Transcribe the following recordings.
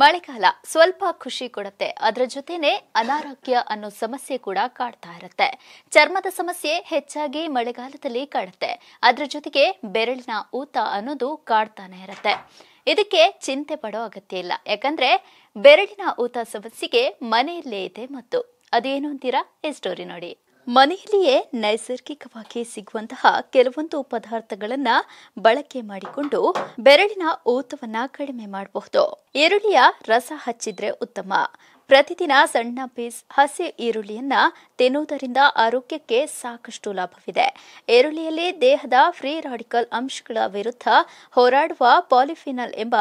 ಮಳೆಗಾಲ ಸ್ವಲ್ಪ ಖುಷಿ ಕೊಡುತ್ತೆ ಅದರ ಜೊತೆನೆ ಅನಾರೋಗ್ಯ ಅನ್ನೋ ಸಮಸ್ಯೆ ಕೂಡ ಕಾಡ್ತಾ ಇರುತ್ತೆ ಚರ್ಮದ ಸಮಸ್ಯೆ ಹೆಚ್ಚಾಗಿ ಮಳೆಗಾಲದಲ್ಲಿ ಕಾಡುತ್ತೆ ಅದರ ಜೊತೆಗೆ ಬೆರಳಿನ ಊತ ಅನ್ನೋದು ಕಾಡ್ತಾನೆ ಇರುತ್ತೆ ಇದಕ್ಕೆ ಚಿಂತೆ ಪಡೋ ಅಗತ್ಯ ಇಲ್ಲ ಯಾಕಂದ್ರೆ ಬೆರಳಿನ ಊತ ಸಮಸ್ಯೆಗೆ ಮನೆಯಲ್ಲೇ ಇದೆ ಮತ್ತು ಅದೇನು ಅಂತೀರಾ ಈ ಸ್ಟೋರಿ ನೋಡಿ ಮನೆಯಲ್ಲಿಯೇ ನೈಸರ್ಗಿಕವಾಗಿ ಸಿಗುವಂತಹ ಕೆಲವೊಂದು ಪದಾರ್ಥಗಳನ್ನು ಬಳಕೆ ಮಾಡಿಕೊಂಡು ಬೆರಳಿನ ಊತವನ್ನು ಕಡಿಮೆ ಮಾಡಬಹುದು ಈರುಳ್ಳಿಯ ರಸ ಹಚ್ಚಿದ್ರೆ ಉತ್ತಮ ಪ್ರತಿದಿನ ಸಣ್ಣ ಪೀಸ್ ಹಸಿ ಈರುಳ್ಳಿಯನ್ನ ತಿನ್ನುವುದರಿಂದ ಆರೋಗ್ಯಕ್ಕೆ ಸಾಕಷ್ಟು ಲಾಭವಿದೆ ಈರುಳ್ಳಿಯಲ್ಲಿ ದೇಹದ ಫ್ರೀ ರಾಡಿಕಲ್ ಅಂಶಗಳ ವಿರುದ್ಧ ಹೋರಾಡುವ ಪಾಲಿಫಿನಲ್ ಎಂಬ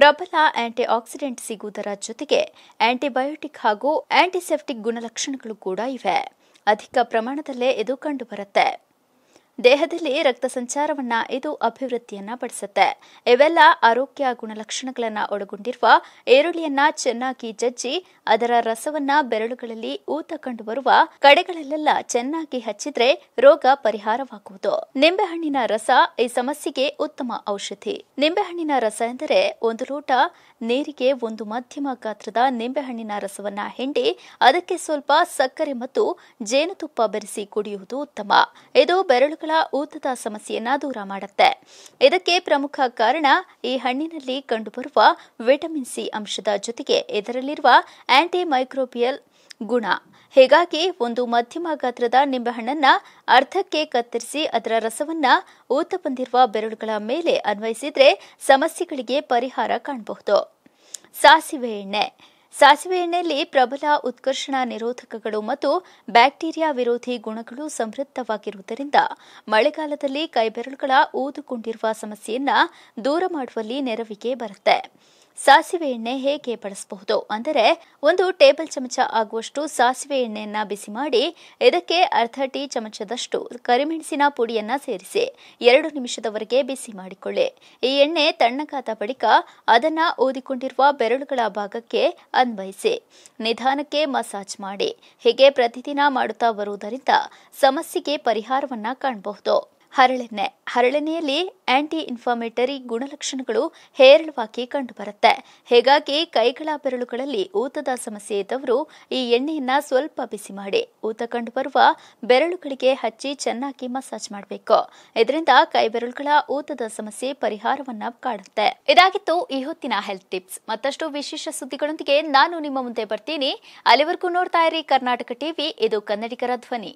ಪ್ರಬಲ ಆಂಟಿ ಆಕ್ಸಿಡೆಂಟ್ ಸಿಗುವುದರ ಜೊತೆಗೆ ಆಂಟಿಬಯೋಟಿಕ್ ಹಾಗೂ ಆಂಟಿಸೆಪ್ಟಿಕ್ ಗುಣಲಕ್ಷಣಗಳು ಕೂಡ ಇವೆ ಅಧಿಕ ಪ್ರಮಾಣದಲ್ಲೇ ಇದು ಕಂಡುಬರುತ್ತೆ ದೇಹದಲ್ಲಿ ರಕ್ತ ಸಂಚಾರವನ್ನ ಇದು ಅಭಿವೃದ್ಧಿಯನ್ನ ಪಡಿಸುತ್ತೆ ಇವೆಲ್ಲ ಆರೋಗ್ಯ ಗುಣಲಕ್ಷಣಗಳನ್ನ ಒಳಗೊಂಡಿರುವ ಈರುಳ್ಳಿಯನ್ನ ಚೆನ್ನಾಗಿ ಜಜ್ಜಿ ಅದರ ರಸವನ್ನ ಬೆರಳುಗಳಲ್ಲಿ ಊತ ಕಂಡು ಬರುವ ಕಡೆಗಳಲ್ಲೆಲ್ಲ ಚೆನ್ನಾಗಿ ಹಚ್ಚಿದ್ರೆ ರೋಗ ಪರಿಹಾರವಾಗುವುದು ನಿಂಬೆಹಣ್ಣಿನ ರಸ ಈ ಸಮಸ್ಯೆಗೆ ಉತ್ತಮ ಔಷಧಿ ನಿಂಬೆಹಣ್ಣಿನ ರಸ ಎಂದರೆ ಒಂದು ಲೋಟ ನೀರಿಗೆ ಒಂದು ಮಧ್ಯಮ ಗಾತ್ರದ ನಿಂಬೆಹಣ್ಣಿನ ರಸವನ್ನ ಹಿಂಡಿ ಅದಕ್ಕೆ ಸ್ವಲ್ಪ ಸಕ್ಕರೆ ಮತ್ತು ಜೇನುತುಪ್ಪ ಬೆರೆಸಿ ಕುಡಿಯುವುದು ಉತ್ತಮ ಇದು ಬೆರಳುಗಳ ಮಕ್ಕಳ ಊತದ ಸಮಸ್ಯೆಯನ್ನ ದೂರ ಮಾಡುತ್ತೆ ಇದಕ್ಕೆ ಪ್ರಮುಖ ಕಾರಣ ಈ ಹಣ್ಣಿನಲ್ಲಿ ಕಂಡುಬರುವ ವಿಟಮಿನ್ ಸಿ ಅಂಶದ ಜೊತೆಗೆ ಇದರಲ್ಲಿರುವ ಆಂಟಿ ಮೈಕ್ರೋಬಿಯಲ್ ಗುಣ ಹೀಗಾಗಿ ಒಂದು ಮಧ್ಯಮ ಗಾತ್ರದ ನಿಂಬೆಹಣ್ಣನ್ನ ಅರ್ಧಕ್ಕೆ ಕತ್ತರಿಸಿ ಅದರ ರಸವನ್ನ ಊತ ಬಂದಿರುವ ಬೆರಳುಗಳ ಮೇಲೆ ಅನ್ವಯಿಸಿದ್ರೆ ಸಮಸ್ಯೆಗಳಿಗೆ ಪರಿಹಾರ ಕಾಣಬಹುದು ಸಾಸಿವೆ ಎಣ್ಣೆ ಸಾಸಿವೆ ಎಣ್ಣೆಯಲ್ಲಿ ಪ್ರಬಲ ಉತ್ಕರ್ಷಣ ನಿರೋಧಕಗಳು ಮತ್ತು ಬ್ಯಾಕ್ಟೀರಿಯಾ ವಿರೋಧಿ ಗುಣಗಳು ಸಮೃದ್ಧವಾಗಿರುವುದರಿಂದ ಮಳೆಗಾಲದಲ್ಲಿ ಕೈಬೆರಳುಗಳ ಊದುಕೊಂಡಿರುವ ಸಮಸ್ಯೆಯನ್ನ ದೂರ ಮಾಡುವಲ್ಲಿ ನೆರವಿಗೆ ಬರುತ್ತೆ ಸಾಸಿವೆ ಎಣ್ಣೆ ಹೇಗೆ ಬಳಸಬಹುದು ಅಂದರೆ ಒಂದು ಟೇಬಲ್ ಚಮಚ ಆಗುವಷ್ಟು ಸಾಸಿವೆ ಎಣ್ಣೆಯನ್ನ ಬಿಸಿ ಮಾಡಿ ಇದಕ್ಕೆ ಅರ್ಧ ಟೀ ಚಮಚದಷ್ಟು ಕರಿಮೆಣಸಿನ ಪುಡಿಯನ್ನ ಸೇರಿಸಿ ಎರಡು ನಿಮಿಷದವರೆಗೆ ಬಿಸಿ ಮಾಡಿಕೊಳ್ಳಿ ಈ ಎಣ್ಣೆ ತಣ್ಣಗಾದ ಬಳಿಕ ಅದನ್ನ ಓದಿಕೊಂಡಿರುವ ಬೆರಳುಗಳ ಭಾಗಕ್ಕೆ ಅನ್ವಯಿಸಿ ನಿಧಾನಕ್ಕೆ ಮಸಾಜ್ ಮಾಡಿ ಹೀಗೆ ಪ್ರತಿದಿನ ಮಾಡುತ್ತಾ ಬರುವುದರಿಂದ ಸಮಸ್ಯೆಗೆ ಪರಿಹಾರವನ್ನ ಕಾಣಬಹುದು ಹರಳೆಣ್ಣೆ ಹರಳೆಣ್ಣೆಯಲ್ಲಿ ಆಂಟಿ ಇನ್ಫಾಮೇಟರಿ ಗುಣಲಕ್ಷಣಗಳು ಹೇರಳವಾಗಿ ಕಂಡುಬರುತ್ತೆ ಹೀಗಾಗಿ ಕೈಗಳ ಬೆರಳುಗಳಲ್ಲಿ ಊತದ ಸಮಸ್ಯೆ ಇದ್ದವರು ಈ ಎಣ್ಣೆಯನ್ನ ಸ್ವಲ್ಪ ಬಿಸಿ ಮಾಡಿ ಊತ ಕಂಡುಬರುವ ಬೆರಳುಗಳಿಗೆ ಹಚ್ಚಿ ಚೆನ್ನಾಗಿ ಮಸಾಜ್ ಮಾಡಬೇಕು ಇದರಿಂದ ಕೈ ಬೆರಳುಗಳ ಊತದ ಸಮಸ್ಯೆ ಪರಿಹಾರವನ್ನ ಕಾಡುತ್ತೆ ಇದಾಗಿತ್ತು ಈ ಹೊತ್ತಿನ ಹೆಲ್ತ್ ಟಿಪ್ಸ್ ಮತ್ತಷ್ಟು ವಿಶೇಷ ಸುದ್ದಿಗಳೊಂದಿಗೆ ನಾನು ನಿಮ್ಮ ಮುಂದೆ ಬರ್ತೀನಿ ಅಲ್ಲಿವರೆಗೂ ನೋಡ್ತಾ ಇರಿ ಕರ್ನಾಟಕ ಟಿವಿ ಇದು ಕನ್ನಡಿಗರ ಧ್ವನಿ